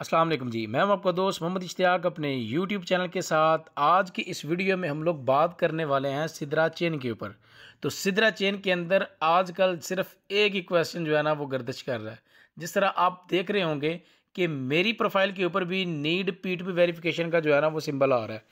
असलम जी मैं हूं आपका दोस्त मोहम्मद इश्तियाक अपने YouTube चैनल के साथ आज की इस वीडियो में हम लोग बात करने वाले हैं सिदरा चेन के ऊपर तो सिदरा चेन के अंदर आजकल सिर्फ एक ही क्वेश्चन जो है ना वो गर्दिश कर रहा है जिस तरह आप देख रहे होंगे कि मेरी प्रोफाइल के ऊपर भी need P to P verification का जो है ना वो सिंबल आ रहा है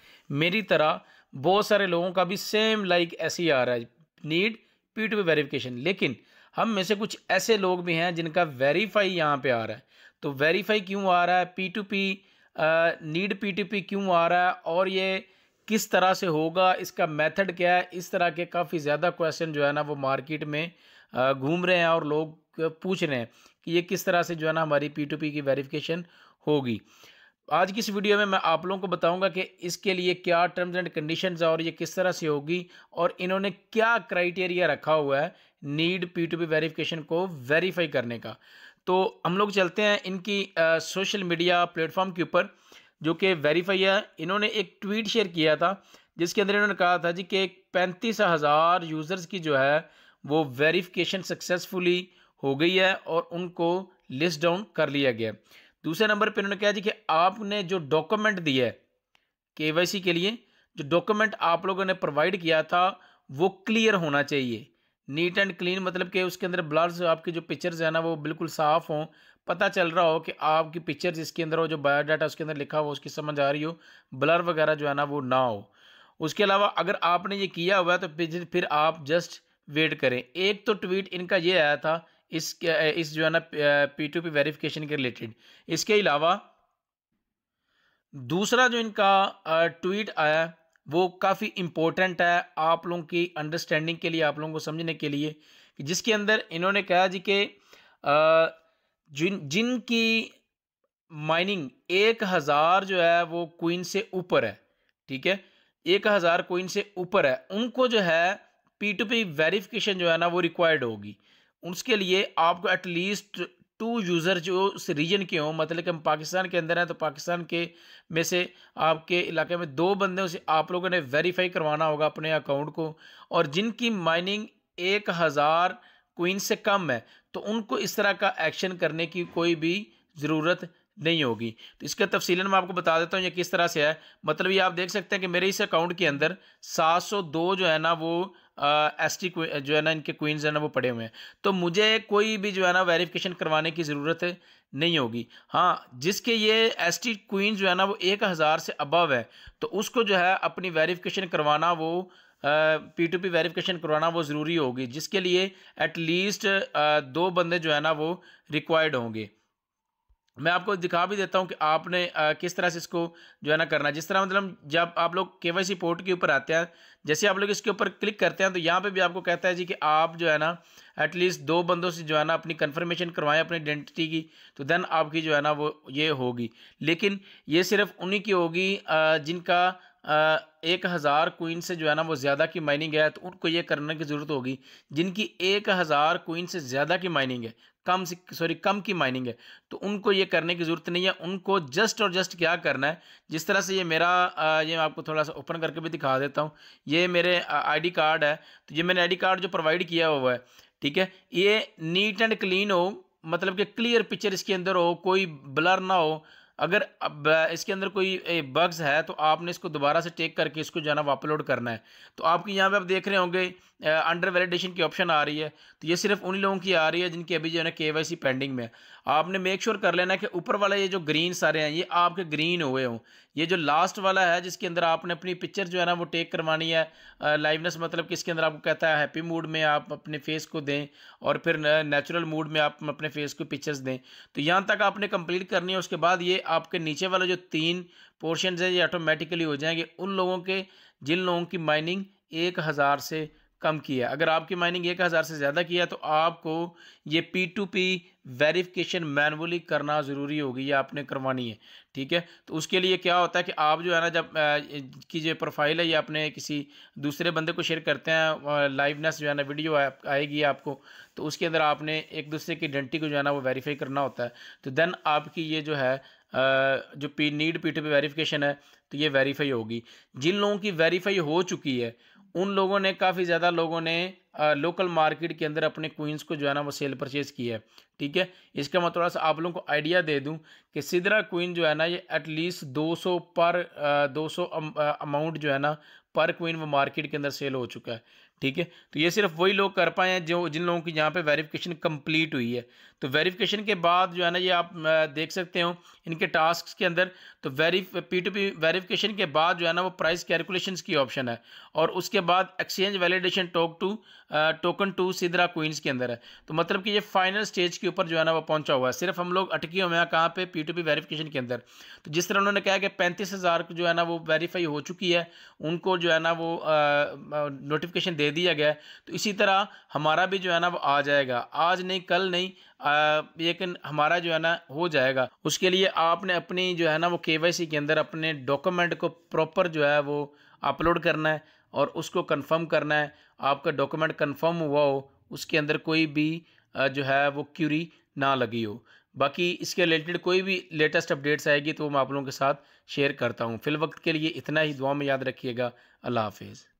मेरी तरह बहुत सारे लोगों का भी सेम लाइक ऐसे ही आ रहा है need P to P verification लेकिन हम में से कुछ ऐसे लोग भी हैं जिनका वेरीफाई यहाँ पे आ रहा है तो वेरीफाई क्यों आ रहा है P to P need P P क्यों आ रहा है और ये किस तरह से होगा इसका मेथड क्या है इस तरह के काफ़ी ज़्यादा क्वेश्चन जो है ना वो मार्केट में घूम रहे हैं और लोग पूछ रहे हैं कि ये किस तरह से जो है ना हमारी पी टू पी की वेरिफिकेशन होगी आज की इस वीडियो में मैं आप लोगों को बताऊंगा कि इसके लिए क्या टर्म्स एंड कंडीशंस है और ये किस तरह से होगी और इन्होंने क्या क्राइटेरिया रखा हुआ है need P to P verification को वेरीफाई करने का तो हम लोग चलते हैं इनकी आ, सोशल मीडिया प्लेटफॉर्म के ऊपर जो कि वेरीफाई है इन्होंने एक ट्वीट शेयर किया था जिसके अंदर इन्होंने कहा था जी कि पैंतीस हज़ार यूज़र्स की जो है वो वेरीफिकेशन सक्सेसफुली हो गई है और उनको लिस्ट डाउन कर लिया गया दूसरे नंबर पर इन्होंने कहा जी कि आपने जो डॉक्यूमेंट दिया है के के लिए जो डॉक्यूमेंट आप लोगों ने प्रोवाइड किया था वो क्लियर होना चाहिए नीट एंड क्लीन मतलब कि उसके अंदर ब्लर्स आपकी जो पिक्चर्स है ना वो बिल्कुल साफ़ हों पता चल रहा हो कि आपकी पिक्चर्स इसके अंदर हो जो बायोडाटा उसके अंदर लिखा हो उसकी समझ आ रही हो ब्लर वगैरह जो है ना वो ना हो उसके अलावा अगर आपने ये किया हुआ है तो फिर आप जस्ट वेट करें एक तो ट्वीट इनका ये आया था इस इस जो है ना पी टू पी वेरीफिकेशन के रिलेटेड इसके अलावा दूसरा जो इनका ट्वीट आया वो काफ़ी इम्पोर्टेंट है आप लोगों की अंडरस्टैंडिंग के लिए आप लोगों को समझने के लिए कि जिसके अंदर इन्होंने कहा जी के जिन जिनकी माइनिंग एक हज़ार जो है वो क्वीन से ऊपर है ठीक है एक हज़ार क्वीन से ऊपर है उनको जो है पी टू पी वेरिफिकेशन जो है ना वो रिक्वायर्ड होगी उसके लिए आपको एटलीस्ट टू यूज़र जो उस रीजन के हों मतलब कि हम पाकिस्तान के अंदर हैं तो पाकिस्तान के में से आपके इलाके में दो बंदे उसे आप लोगों ने वेरीफाई करवाना होगा अपने अकाउंट को और जिनकी माइनिंग एक हज़ार क्वीन से कम है तो उनको इस तरह का एक्शन करने की कोई भी ज़रूरत नहीं होगी तो इसका तफसी मैं आपको बता देता हूँ ये किस तरह से है मतलब ये आप देख सकते हैं कि मेरे इस अकाउंट के अंदर सात जो है ना वो एस टी जो है ना इनके क्वींस हैं ना वो पड़े हुए हैं तो मुझे कोई भी जो है ना वेरिफिकेशन करवाने की ज़रूरत है नहीं होगी हाँ जिसके ये एस टी क्वीन जो है ना वो एक हज़ार से अबव है तो उसको जो है अपनी वेरिफिकेशन करवाना वो पी टू पी वेरिफिकेशन करवाना वो ज़रूरी होगी जिसके लिए एटलीस्ट दो बंदे जो है ना वो रिक्वायर्ड होंगे मैं आपको दिखा भी देता हूँ कि आपने आ, किस तरह से इसको जो है ना करना जिस तरह मतलब जब आप लोग के वाई सी पोर्ट के ऊपर आते हैं जैसे आप लोग इसके ऊपर क्लिक करते हैं तो यहाँ पे भी आपको कहता है जी कि आप जो है ना एटलीस्ट दो बंदों से जो है ना अपनी कन्फर्मेशन करवाएं अपनी आइडेंटिटी की तो देन आपकी जो है ना वो ये होगी लेकिन ये सिर्फ उन्हीं की होगी जिनका एक हज़ार कोइन से जो है ना वो ज़्यादा की माइनिंग है तो उनको ये करने की ज़रूरत होगी जिनकी एक हज़ार कोइन से ज़्यादा की माइनिंग है कम से सॉरी कम की माइनिंग है तो उनको ये करने की ज़रूरत नहीं है उनको जस्ट और जस्ट क्या करना है जिस तरह से ये मेरा ये मैं आपको थोड़ा सा ओपन करके भी दिखा देता हूँ ये मेरे आईडी कार्ड है तो ये मैंने आईडी कार्ड जो प्रोवाइड किया हुआ है ठीक है ये नीट एंड क्लीन हो मतलब कि क्लियर पिक्चर इसके अंदर हो कोई ब्लर ना हो अगर अब इसके अंदर कोई बग्स है तो आपने इसको दोबारा से टेक करके इसको जो है अपलोड करना है तो आपकी यहाँ पे आप देख रहे होंगे अंडर वैलिडेशन की ऑप्शन आ रही है तो ये सिर्फ उन लोगों की आ रही है जिनकी अभी जो है ना के पेंडिंग में आपने मेक श्योर कर लेना कि ऊपर वाला ये जो ग्रीन सारे हैं ये आपके ग्रीन हुए हों ये जो लास्ट वाला है जिसके अंदर आपने अपनी पिक्चर जो है ना वो टेक करवानी है लाइवनेस मतलब कि इसके अंदर आपको कहता है हैप्पी मूड में आप अपने फेस को दें और फिर नेचुरल मूड में आप अपने फेस को पिक्चर्स दें तो यहाँ तक आपने कंप्लीट करनी है उसके बाद ये आपके नीचे वाला जो तीन पोर्शन है ये ऑटोमेटिकली हो जाएंगे उन लोगों के जिन लोगों की माइनिंग एक हज़ार से कम किया अगर आपकी माइनिंग एक हज़ार से ज़्यादा किया तो आपको ये P to P verification manually करना ज़रूरी होगी या आपने करवानी है ठीक है तो उसके लिए क्या होता है कि आप जो है ना जब की जो प्रोफाइल है ये अपने किसी दूसरे बंदे को शेयर करते हैं लाइवनेस जो है ना वीडियो आ, आएगी आपको तो उसके अंदर आपने एक दूसरे की आइडेंटिटी को जो है ना वो वेरीफाई करना होता है तो देन आपकी ये जो है जो P need P to P verification है तो ये वेरीफाई होगी जिन लोगों की वेरीफाई हो चुकी है उन लोगों ने काफ़ी ज़्यादा लोगों ने लोकल मार्केट के अंदर अपने क्वींस को जो है ना वो सेल परचेज किया है ठीक है इसका मैं थोड़ा सा आप लोगों को आइडिया दे दूं कि सिदरा क्वीन जो है ना ये एटलीस्ट 200 पर 200 अमाउंट जो है ना पर क्वीन वो मार्केट के अंदर सेल हो चुका है ठीक है तो ये सिर्फ वही लोग कर पाए हैं जो जिन लोगों की यहाँ पे वेरिफिकेशन कंप्लीट हुई है तो वेरिफिकेशन के बाद जो है ना ये आप देख सकते हो इनके टास्क के अंदर तो verify P to P verification के बाद जो है ना वो प्राइस कैलकुलेशन की ऑप्शन है और उसके बाद एक्सचेंज वैलिडेशन टोक टू टोकन टू सिद्रा क्वींस के अंदर है तो मतलब कि ये फाइनल स्टेज के ऊपर जो है ना वो पहुंचा हुआ है सिर्फ हम लोग अटके हुए हैं कहाँ पे पी टू पी वेरीफिकेशन के अंदर तो जिस तरह उन्होंने कहा कि पैंतीस हज़ार जो है ना वो वेरीफाई हो चुकी है उनको जो है ना वो नोटिफिकेशन दे दिया गया तो इसी तरह हमारा भी जो है ना वो आ जाएगा आज नहीं कल नहीं लेकिन हमारा जो है ना हो जाएगा उसके लिए आपने अपनी जो है ना वो के के अंदर अपने डॉक्यूमेंट को प्रॉपर जो है वो अपलोड करना है और उसको कन्फर्म करना है आपका डॉक्यूमेंट कन्फर्म हुआ हो उसके अंदर कोई भी जो है वो क्यूरी ना लगी हो बाकी इसके रिलेटेड कोई भी लेटेस्ट अपडेट्स आएगी तो मैं आप लोगों के साथ शेयर करता हूँ फिल वक्त के लिए इतना ही दुआ में याद रखिएगा अल्लाह हाफिज़